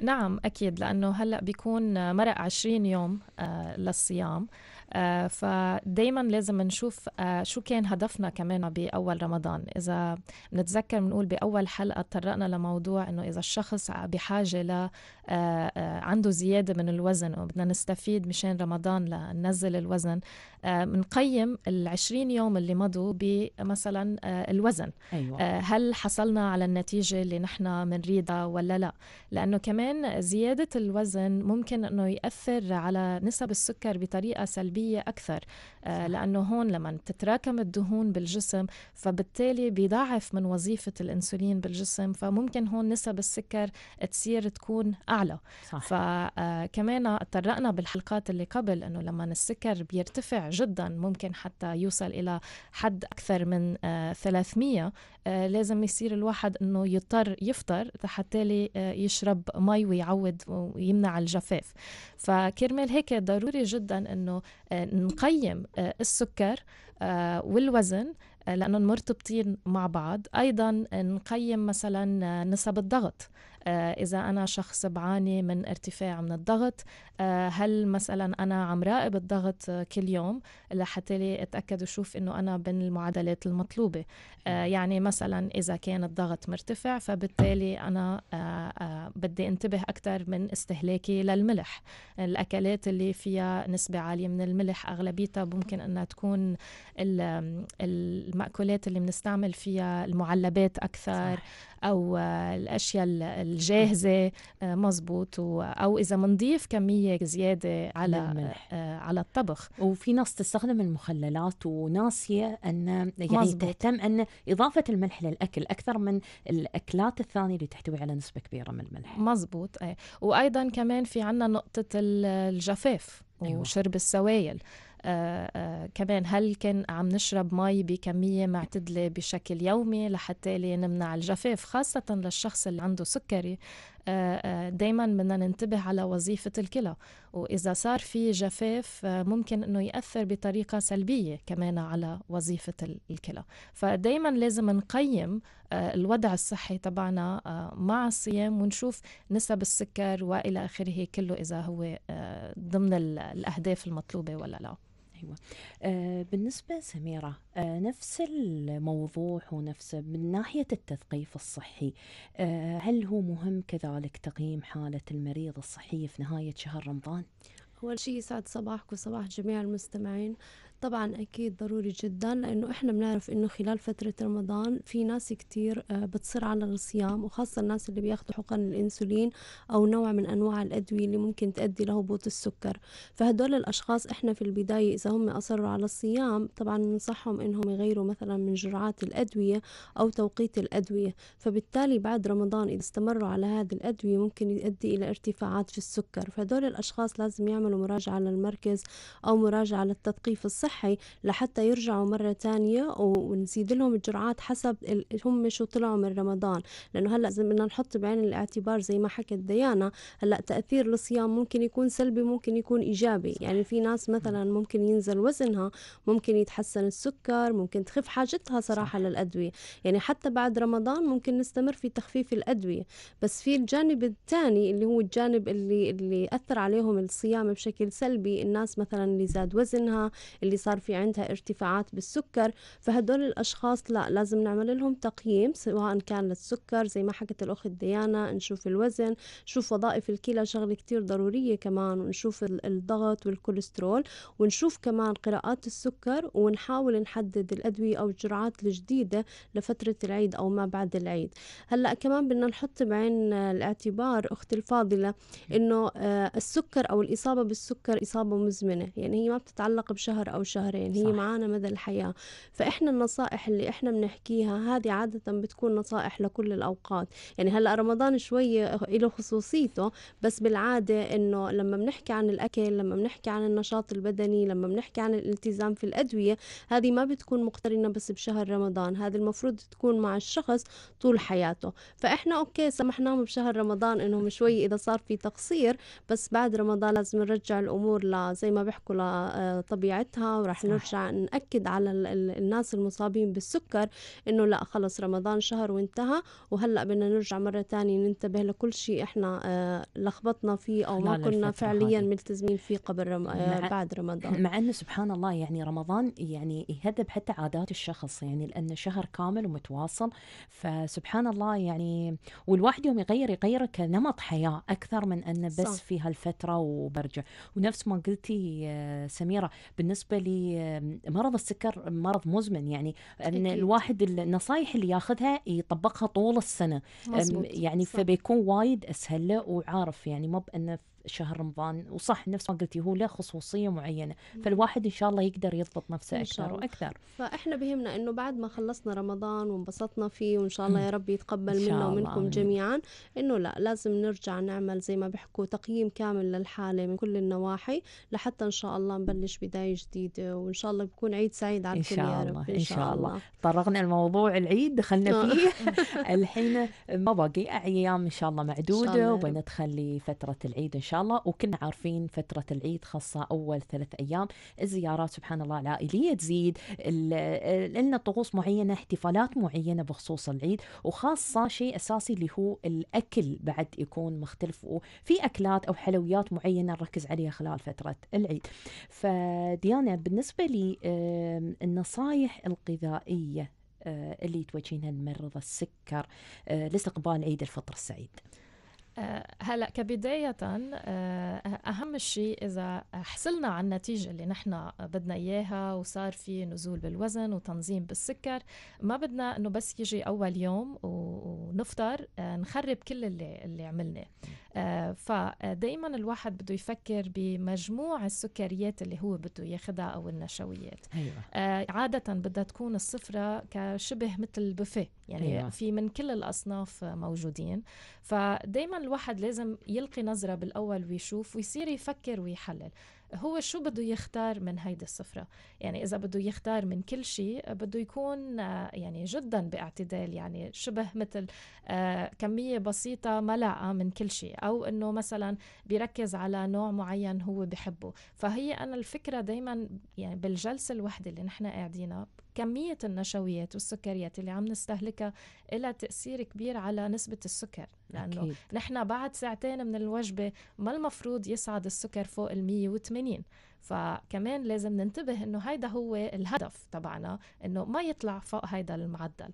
Speaker 1: نعم
Speaker 4: أكيد لأنه هلأ بيكون مرق 20 يوم آه، للصيام آه، فدايما لازم نشوف آه، شو كان هدفنا كمان بأول رمضان إذا بنتذكر بنقول بأول حلقة تطرقنا لموضوع إنه إذا الشخص بحاجة ل آه، عنده زيادة من الوزن وبدنا نستفيد مشان رمضان لننزل الوزن بنقيم ال 20 يوم اللي مضوا بمثلا الوزن أيوة. هل حصلنا على النتيجة اللي نحن بنريدها ولا لا لأنه كمان زيادة الوزن ممكن أنه يأثر على نسب السكر بطريقة سلبية سلبية أكثر آه، لأنه هون لما تتراكم الدهون بالجسم فبالتالي بيضعف من وظيفة الأنسولين بالجسم فممكن هون نسب السكر تصير تكون أعلى صح. فكمان آه، تطرقنا بالحلقات اللي قبل أنه لما السكر بيرتفع جدا ممكن حتى يوصل إلى حد أكثر من 300 آه، لازم يصير الواحد أنه يضطر يفطر حتى يشرب مي ويعود ويمنع الجفاف فكرمال هيك ضروري جدا أنه نقيم آه، السكر آه، والوزن آه، لأنهم مرتبطين مع بعض أيضا نقيم مثلا نسب الضغط آه، إذا أنا شخص بعاني من ارتفاع من الضغط آه، هل مثلا أنا عم راقب الضغط كل يوم لحتى لي أتأكد وشوف إنه أنا بين المعادلات المطلوبة آه، يعني مثلا إذا كان الضغط مرتفع فبالتالي أنا بدي انتبه أكثر من استهلاكي للملح الأكلات اللي فيها نسبة عالية من الملح أغلبيتها ممكن أنها تكون المأكولات اللي بنستعمل فيها المعلبات أكثر صح. أو آه، الأشياء الجاهزة آه، مزبوط
Speaker 1: أو إذا منضيف كمية زيادة على الملح. آه، على الطبخ وفي ناس تستخدم المخللات وناسية أن يعني مزبوط. تهتم أن إضافة الملح للأكل أكثر من الأكلات الثانية اللي تحتوي على نسبة كبيرة من الملح
Speaker 4: مزبوط إيه. وأيضا كمان في عنا نقطة الجفاف أيوة. وشرب السوائل كمان هل كان عم نشرب مي بكمية معتدلة بشكل يومي لحتى نمنع الجفاف خاصة للشخص اللي عنده سكري آه، آه، دايما بدنا ننتبه على وظيفة الكلى وإذا صار في جفاف آه، ممكن أنه يأثر بطريقة سلبية كمان على وظيفة الكلى فدايما لازم نقيم الوضع الصحي تبعنا مع الصيام ونشوف نسب السكر وإلى آخره كله إذا هو ضمن الأهداف المطلوبة ولا لا
Speaker 1: ايوه آه بالنسبه سميره آه نفس الموضوع ونفسه من ناحيه التثقيف الصحي آه هل هو مهم كذلك تقييم حاله المريض الصحي في نهايه شهر رمضان؟
Speaker 2: أول شيء يسعد صباحك وصباح جميع المستمعين طبعا أكيد ضروري جدا لأنه إحنا بنعرف إنه خلال فترة رمضان في ناس كتير آه، بتصر على الصيام وخاصة الناس اللي بياخذوا حقن الأنسولين أو نوع من أنواع الأدوية اللي ممكن تؤدي لهبوط السكر فهدول الأشخاص إحنا في البداية إذا هم أصروا على الصيام طبعا ننصحهم إنهم يغيروا مثلا من جرعات الأدوية أو توقيت الأدوية فبالتالي بعد رمضان إذا استمروا على هذه الأدوية ممكن يؤدي إلى ارتفاعات في السكر فهدول الأشخاص لازم يعملوا مراجعة للمركز أو مراجعة للتثقيف الصحي الصحي لحتى يرجعوا مرة تانية ونزيد لهم الجرعات حسب هم شو طلعوا من رمضان لأنه هلأ إذا بدنا نحط بعين الاعتبار زي ما حكت ديانا هلأ تأثير الصيام ممكن يكون سلبي ممكن يكون إيجابي يعني في ناس مثلا ممكن ينزل وزنها ممكن يتحسن السكر ممكن تخف حاجتها صراحة للأدوية يعني حتى بعد رمضان ممكن نستمر في تخفيف الأدوية بس في الجانب الثاني اللي هو الجانب اللي اللي أثر عليهم الصيام بشكل سلبي الناس مثلا اللي زاد وزنها اللي صار في عندها ارتفاعات بالسكر فهدول الأشخاص لا لازم نعمل لهم تقييم سواء كان للسكر زي ما حكت الأخت ديانا نشوف الوزن نشوف وظائف الكلى شغلة كتير ضرورية كمان ونشوف الضغط والكوليسترول ونشوف كمان قراءات السكر ونحاول نحدد الأدوية أو الجرعات الجديدة لفترة العيد أو ما بعد العيد هلأ كمان بدنا نحط بعين الاعتبار أختي الفاضلة إنه آه، السكر أو الإصابة بالسكر إصابة مزمنة يعني هي ما بتتعلق بشهر أو شهرين هي صح. معانا مدى الحياة فإحنا النصائح اللي إحنا بنحكيها هذه عادة بتكون نصائح لكل الأوقات يعني هلأ رمضان شوية له خصوصيته بس بالعادة إنه لما بنحكي عن الأكل لما بنحكي عن النشاط البدني لما بنحكي عن الالتزام في الأدوية هذه ما بتكون مقترنة بس بشهر رمضان هذه المفروض تكون مع الشخص طول حياته فإحنا أوكي سمحناهم بشهر رمضان إنهم شوي إذا صار في تقصير بس بعد رمضان لازم نرجع الأمور زي ما بيحكوا لطبيعتها آه، وراح نرجع ناكد على الناس المصابين بالسكر انه لا خلص رمضان شهر وانتهى وهلا بدنا نرجع مره ثانيه ننتبه لكل شيء احنا آه، لخبطنا فيه او ما كنا فعليا هذه. ملتزمين فيه قبل رم... آه، مع... بعد رمضان مع
Speaker 1: انه سبحان الله يعني رمضان يعني يهذب حتى عادات الشخص يعني لانه شهر كامل ومتواصل فسبحان الله يعني والواحد يوم يغير يغير كنمط حياه اكثر من انه بس صح. في هالفتره وبرجع ونفس ما قلتي آه، سميره بالنسبه لي بمرض السكر مرض مزمن يعني ان الواحد النصايح اللي ياخذها يطبقها طول السنه مزبوط. يعني فبيكون وايد اسهل له وعارف يعني مو بانه شهر رمضان وصح نفس ما قلتي هو له خصوصيه معينه فالواحد ان شاء الله يقدر يضبط نفسه اكثر واكثر
Speaker 2: فاحنا بهمنا انه بعد ما خلصنا رمضان وانبسطنا فيه وان شاء الله يا رب يتقبل منا ومنكم جميعا انه لا لازم نرجع نعمل زي ما بيحكوا تقييم كامل للحاله من كل النواحي لحتى ان شاء الله نبلش بدايه جديده وان شاء الله بيكون عيد سعيد على الكل يا رب ان شاء الله
Speaker 1: طرقنا الموضوع العيد دخلنا آه. فيه الحين ما باقي ايام ان شاء الله معدوده وبندخل فتره العيد ان شاء شاء الله وكنا عارفين فترة العيد خاصة أول ثلاث أيام الزيارات سبحان الله العائلية تزيد لنا طقوس معينة احتفالات معينة بخصوص العيد وخاصة شيء أساسي اللي هو الأكل بعد يكون مختلف وفي أكلات أو حلويات معينة نركز عليها خلال فترة العيد فديانا بالنسبة لي النصايح الغذائية آه، اللي توجهينها لمرضى السكر آه، لاستقبال عيد الفطر السعيد
Speaker 4: آه، هلا كبداية آه، أهم شيء إذا حصلنا على النتيجة اللي نحن بدنا إياها وصار في نزول بالوزن وتنظيم بالسكر ما بدنا إنه بس يجي أول يوم ونفطر آه، نخرب كل اللي اللي عملناه فدائما الواحد بده يفكر بمجموع السكريات اللي هو بده ياخذها أو النشويات أيوة. عادة بدها تكون السفرة كشبه مثل البوفيه يعني أيوة. في من كل الأصناف موجودين فدائما الواحد لازم يلقي نظرة بالأول ويشوف ويصير يفكر ويحلل هو شو بده يختار من هيدي السفرة يعني إذا بده يختار من كل شيء بده يكون آه، يعني جدا باعتدال يعني شبه مثل آه، كمية بسيطة ملعقة من كل شيء أو أنه مثلا بيركز على نوع معين هو بحبه فهي أنا الفكرة دايما يعني بالجلسة الوحدة اللي نحن قاعدينها كمية النشويات والسكريات اللي عم نستهلكها لها تأثير كبير على نسبة السكر لأنه أكيد. نحن بعد ساعتين من الوجبة ما المفروض يصعد السكر فوق ال 180 فكمان لازم ننتبه انه هيدا هو الهدف تبعنا انه ما يطلع فوق هيدا المعدل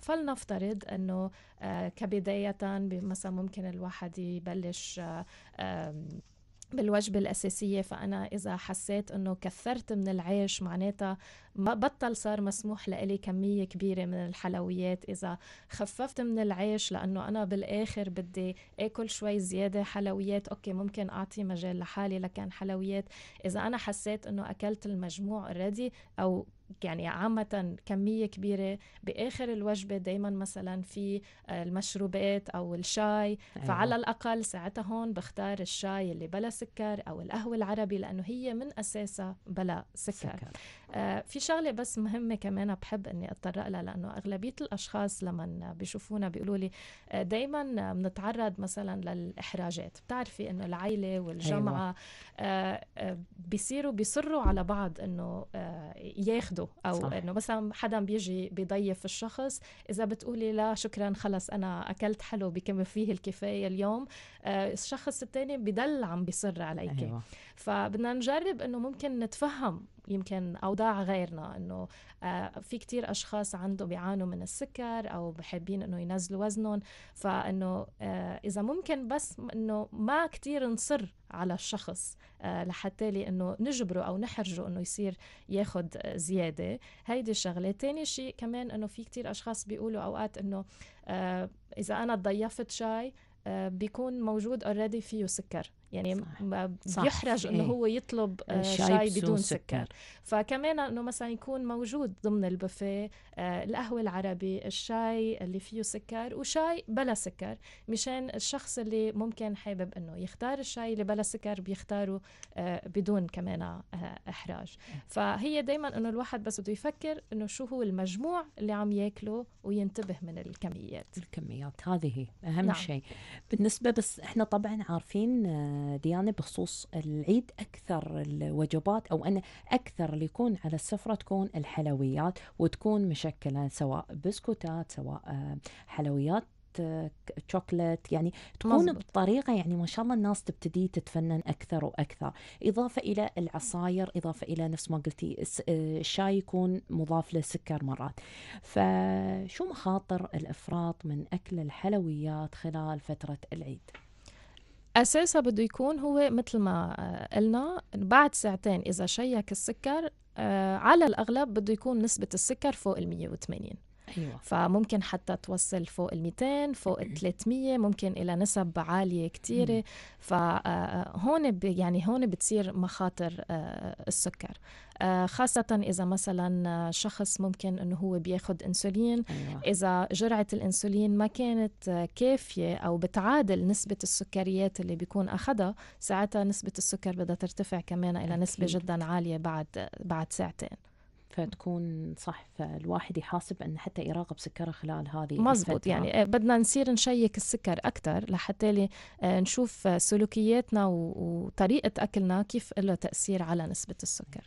Speaker 4: فلنفترض انه آه، كبداية مثلا ممكن الواحد يبلش آه، بالوجبة الأساسية فأنا إذا حسيت أنه كثرت من العيش معناتها ما بطل صار مسموح لإلي كمية كبيرة من الحلويات إذا خففت من العيش لأنه أنا بالآخر بدي آكل شوي زيادة حلويات أوكي ممكن أعطي مجال لحالي لكن حلويات إذا أنا حسيت أنه أكلت المجموع اوريدي أو يعني عامة كمية كبيرة بآخر الوجبة دايما مثلا في آه، المشروبات أو الشاي أيوة. فعلى الأقل ساعتها هون بختار الشاي اللي بلا سكر أو القهوة العربي لأنه هي من أساسها بلا سكر, سكر. آه، في شغلة بس مهمة كمان بحب أني أتطرق لها لأنه أغلبية الأشخاص لما بيشوفونا بيقولوا لي آه، دايما بنتعرض مثلا للإحراجات بتعرفي أنه العيلة والجمعة أيوة. آه، بيصيروا بيصروا على بعض أنه ياخدوا أو صح. أنه مثلا حدا بيجي بيضيف الشخص إذا بتقولي لا شكرا خلص أنا أكلت حلو بكم فيه الكفاية اليوم الشخص الثاني بدل عم بيصر عليك أيوة. فبدنا نجرب أنه ممكن نتفهم يمكن اوضاع غيرنا انه آه، في كتير اشخاص عنده بيعانوا من السكر او بحبين انه ينزلوا وزنهم فانه آه، اذا ممكن بس انه ما كتير نصر على الشخص آه، لحتى لي انه نجبره او نحرجه انه يصير ياخذ زياده هيدي الشغله تاني شيء كمان انه في كتير اشخاص بيقولوا اوقات انه اذا انا ضيفت شاي بيكون موجود اوريدي فيه سكر يعني صح. بيحرج انه إيه. هو يطلب آه، شاي بدون سكر فكمان انه مثلا يكون موجود ضمن البوفيه آه، القهوه العربي الشاي اللي فيه سكر وشاي بلا سكر مشان الشخص اللي ممكن حابب انه يختار الشاي اللي بلا سكر بيختاره آه، بدون كمان احراج إيه. فهي دائما انه الواحد بس بده يفكر انه شو هو المجموع اللي عم ياكله وينتبه من
Speaker 1: الكميات الكميات هذه هي اهم نعم. شيء بالنسبه بس احنا طبعا عارفين ديانة يعني بخصوص العيد أكثر الوجبات أو أن أكثر اللي يكون على السفرة تكون الحلويات وتكون مشكلة سواء بسكوتات سواء آه، حلويات شوكلت آه، يعني تكون مزبط. بطريقة يعني ما شاء الله الناس تبتدي تتفنن أكثر وأكثر إضافة إلى العصاير إضافة إلى نفس ما قلتي آه، الشاي يكون مضاف له سكر مرات فشو مخاطر الإفراط من أكل الحلويات خلال فترة العيد؟
Speaker 4: اساسها بده يكون هو مثل ما آه، قلنا بعد ساعتين اذا شيك السكر آه، على الاغلب بده يكون نسبه السكر فوق ال 180 أيوة. فممكن حتى توصل فوق ال 200 فوق ال 300 ممكن الى نسب عاليه كثيره فهون آه، يعني هون بتصير مخاطر السكر آه، خاصة إذا مثلا آه، شخص ممكن أنه هو بياخد أنسولين أيوة. إذا جرعة الأنسولين ما كانت آه، كافية أو بتعادل نسبة السكريات اللي بيكون أخدها ساعتها نسبة السكر بدها ترتفع كمان إلى نسبة جدا عالية بعد بعد ساعتين
Speaker 1: فتكون صح فالواحد يحاسب أن حتى يراقب سكره خلال هذه مزبوط يعني
Speaker 4: بدنا نصير نشيك السكر اكثر لحتى نشوف سلوكياتنا
Speaker 1: وطريقه اكلنا كيف له تاثير على نسبه السكر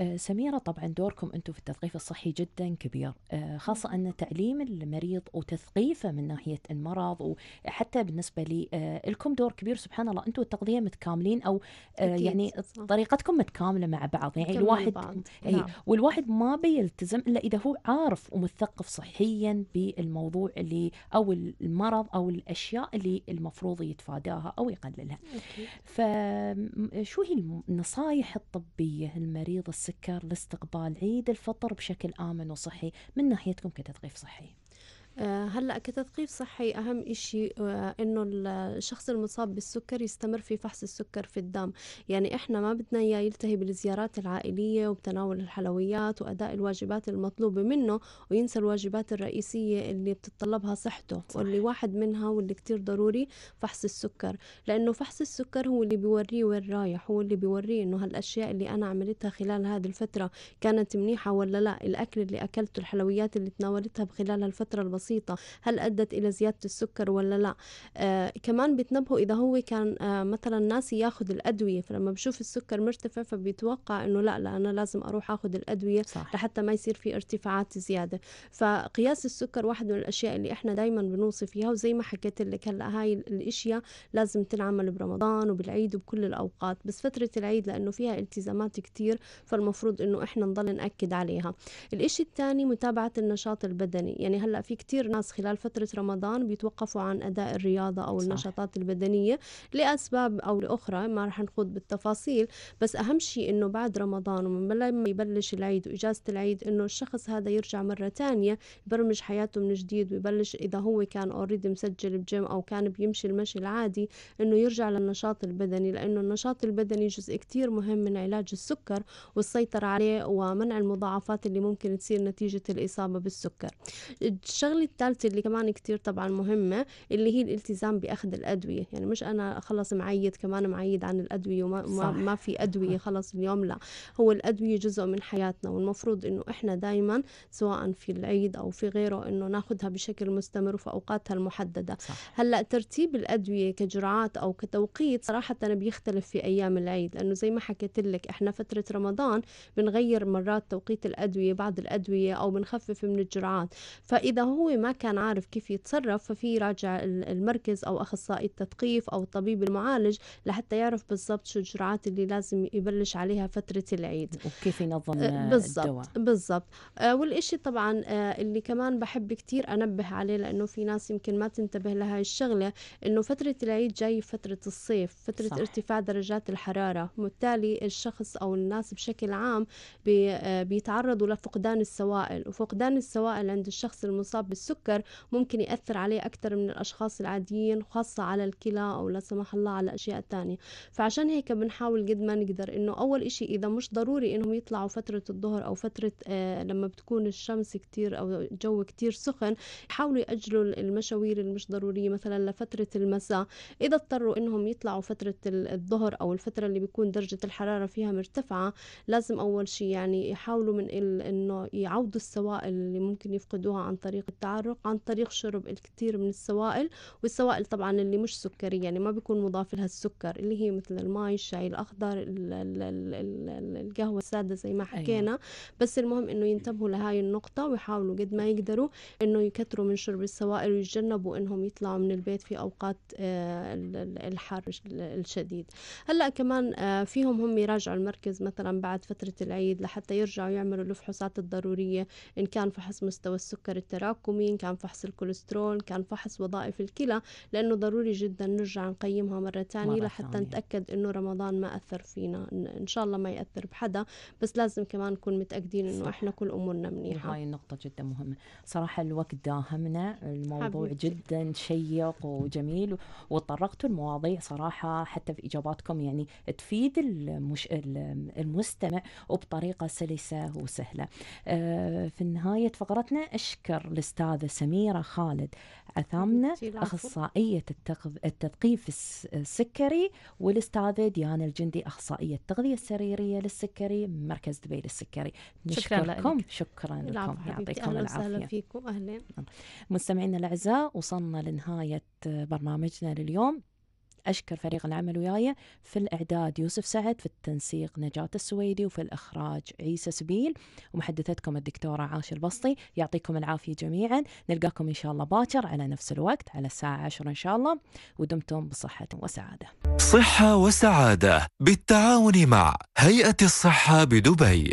Speaker 1: آه، سميرة طبعا دوركم أنتم في التثقيف الصحي جدا كبير آه، خاصة أن تعليم المريض وتثقيفه من ناحية المرض وحتى بالنسبة لي آه، لكم دور كبير سبحان الله أنتم التغذية متكاملين أو يعني طريقتكم متكاملة مع بعض يعني الواحد بعض. نعم. والواحد ما بيلتزم إلا إذا هو عارف ومثقف صحيا بالموضوع اللي أو المرض أو الأشياء اللي المفروض يتفاداها أو يقللها أكيد. فشو هي النصائح الطبية المريض السكر
Speaker 2: لاستقبال عيد الفطر بشكل
Speaker 1: آمن وصحي من ناحيتكم كتثقيف صحي
Speaker 2: هلا كتثقيف صحي اهم شيء آه، انه الشخص المصاب بالسكر يستمر في فحص السكر في الدم يعني احنا ما بدنا اياه يلتهي بالزيارات العائليه وبتناول الحلويات واداء الواجبات المطلوبه منه وينسى الواجبات الرئيسيه اللي بتتطلبها صحته صحيح. واللي واحد منها واللي كتير ضروري فحص السكر لانه فحص السكر هو اللي بيوريه وين رايح هو اللي بيوريه انه هالاشياء اللي انا عملتها خلال هذه الفتره كانت منيحه ولا لا الاكل اللي اكلته الحلويات اللي تناولتها خلال هالفتره البسيطه بسيطة هل أدت إلى زيادة السكر ولا لا آه كمان بتنبهوا إذا هو كان آه مثلا ناسي ياخذ الأدوية فلما بشوف السكر مرتفع فبيتوقع إنه لا لا أنا لازم أروح أخذ الأدوية صح. لحتى ما يصير في ارتفاعات زيادة فقياس السكر واحد من الأشياء اللي إحنا دايما بنوصي فيها وزي ما حكيت لك هلا هاي الأشياء لازم تنعمل برمضان وبالعيد وبكل الأوقات بس فترة العيد لأنه فيها التزامات كتير فالمفروض إنه إحنا نضل نأكد عليها الإشي الثاني متابعة النشاط البدني يعني هلا في كتير كتير ناس خلال فترة رمضان بيتوقفوا عن أداء الرياضة أو صح. النشاطات البدنية لأسباب أو لأخرى ما رح نخوض بالتفاصيل بس أهم شيء إنه بعد رمضان ومن لما يبلش العيد وإجازة العيد إنه الشخص هذا يرجع مرة تانية يبرمج حياته من جديد ويبلش إذا هو كان أوريدي مسجل بجيم أو كان بيمشي المشي العادي إنه يرجع للنشاط البدني لأنه النشاط البدني جزء كتير مهم من علاج السكر والسيطرة عليه ومنع المضاعفات اللي ممكن تصير نتيجة الإصابة بالسكر الشغلة الثالثة اللي كمان كتير طبعا مهمة اللي هي الالتزام بأخذ الأدوية يعني مش أنا خلص معيد كمان معيد عن الأدوية وما صح. ما في أدوية خلص اليوم لا هو الأدوية جزء من حياتنا والمفروض إنه إحنا دايما سواء في العيد أو في غيره إنه ناخذها بشكل مستمر وفي أوقاتها المحددة هلأ ترتيب الأدوية كجرعات أو كتوقيت صراحة أنا بيختلف في أيام العيد لأنه زي ما حكيت لك إحنا فترة رمضان بنغير مرات توقيت الأدوية بعض الأدوية أو بنخفف من الجرعات فإذا هو ما كان عارف كيف يتصرف ففي يراجع المركز أو أخصائي التثقيف أو الطبيب المعالج لحتى يعرف بالضبط شو الجرعات اللي لازم يبلش عليها فترة العيد
Speaker 1: وكيف ينظم أه، الدواء
Speaker 2: بالضبط أه، والشيء طبعا أه، اللي كمان بحب كثير أنبه عليه لأنه في ناس يمكن ما تنتبه لهي الشغلة إنه فترة العيد جاي فترة الصيف فترة صح. ارتفاع درجات الحرارة وبالتالي الشخص أو الناس بشكل عام بيتعرضوا لفقدان السوائل وفقدان السوائل عند الشخص المصاب السكر ممكن يأثر عليه أكثر من الأشخاص العاديين خاصة على الكلى أو لا سمح الله على أشياء تانية فعشان هيك بنحاول قد ما نقدر إنه أول إشي إذا مش ضروري إنهم يطلعوا فترة الظهر أو فترة آه لما بتكون الشمس كتير أو الجو كتير سخن يحاولوا يأجلوا المشاوير المش ضرورية مثلا لفترة المساء إذا اضطروا إنهم يطلعوا فترة الظهر أو الفترة اللي بيكون درجة الحرارة فيها مرتفعة لازم أول شيء يعني يحاولوا من إنه يعوضوا السوائل اللي ممكن يفقدوها عن طريق التعب التعرق عن طريق شرب الكثير من السوائل والسوائل طبعا اللي مش سكرية يعني ما بيكون مضاف لها السكر اللي هي مثل الماي الشاي الأخضر القهوة السادة زي ما أيوة. حكينا أيوة. بس المهم إنه ينتبهوا لهاي النقطة ويحاولوا قد ما يقدروا إنه يكثروا من شرب السوائل ويتجنبوا إنهم يطلعوا من البيت في أوقات آه، الحر الشديد هلا كمان آه، فيهم هم يراجعوا المركز مثلا بعد فترة العيد لحتى يرجعوا يعملوا الفحوصات الضرورية إن كان فحص مستوى السكر التراكم الدوبامين كان فحص الكوليسترول كان فحص وظائف الكلى لأنه ضروري جدا نرجع نقيمها مرة ثانيه لحتى ثانية. نتأكد أنه رمضان ما أثر فينا إن شاء الله ما يأثر بحدا بس لازم كمان نكون متأكدين أنه إحنا كل أمورنا منيحة هاي
Speaker 1: النقطة جدا مهمة صراحة الوقت داهمنا الموضوع حبيبتي. جدا شيق وجميل وطرقتوا المواضيع صراحة حتى في إجاباتكم يعني تفيد المش... المستمع وبطريقة سلسة وسهلة آه، في نهاية فقرتنا أشكر الاستاذ الأستاذة سميرة خالد عثامنة أخصائية التثقيف السكري والأستاذة ديانا الجندي أخصائية التغذية السريرية للسكري من مركز دبي للسكري لكم شكرا لكم يعطيكم العافية أهلا
Speaker 2: فيكم أهلا نعم.
Speaker 1: مستمعينا الأعزاء وصلنا لنهاية برنامجنا لليوم أشكر فريق العمل وياي في الإعداد يوسف سعد في التنسيق نجاة السويدي وفي الإخراج عيسى سبيل ومحدثتكم الدكتورة عاش البسطي يعطيكم العافية جميعا نلقاكم إن شاء الله باكر على نفس الوقت على الساعة 10 إن شاء الله ودمتم بصحة وسعادة
Speaker 3: صحة وسعادة بالتعاون مع هيئة الصحة بدبي